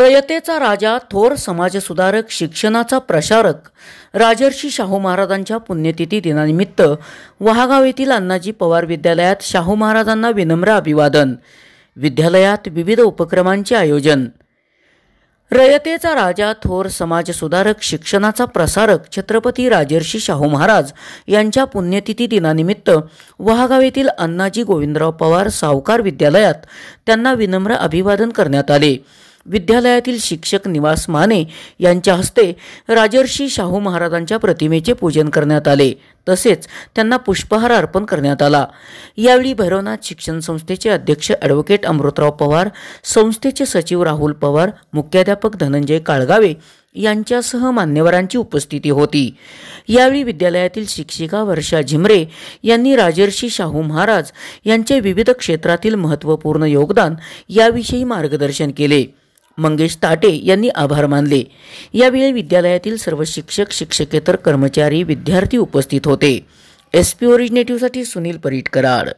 प्रयतेचा राजा थोर समाजसुधारक शिक्षणाचा प्रसारक राजर्षी शाहू महाराजांच्या पुण्यतिथी दिनानिमित्त वहागाव येथील अण्णाजी पवार विद्यालयात शाहू महाराजांना विनम्र अभिवादन विद्यालयात विविध उपक्रमांचे आयोजन रयतेचा राजा थोर समाजसुधारक शिक्षणाचा प्रसारक छत्रपती राजर्षी शाहू महाराज यांच्या पुण्यतिथी दिनानिमित्त वहागाव येथील अण्णाजी गोविंदराव पवार सावकार विद्यालयात त्यांना विनम्र अभिवादन करण्यात आले विद्यालयातील शिक्षक निवास माने यांच्या हस्ते राजर्षी शाहू महाराजांच्या प्रतिमेचे पूजन करण्यात आले तसेच त्यांना पुष्पहार अर्पण करण्यात आला यावेळी भैरवनाथ शिक्षण संस्थेचे अध्यक्ष ॲडव्होकेट अमृतराव पवार संस्थेचे सचिव राहुल पवार मुख्याध्यापक धनंजय काळगावे यांच्यासह मान्यवरांची उपस्थिती होती यावेळी विद्यालयातील शिक्षिका वर्षा झिमरे यांनी राजर्षी शाहू महाराज यांचे विविध क्षेत्रातील महत्त्वपूर्ण योगदान याविषयी मार्गदर्शन केले मंगेश ताटे यांनी आभार मानले यावेळी विद्यालयातील सर्व शिक्षक शिक्षकेतर कर्मचारी विद्यार्थी उपस्थित होते एस पी ओरिजिनेटिव्हसाठी सुनील परीटकराड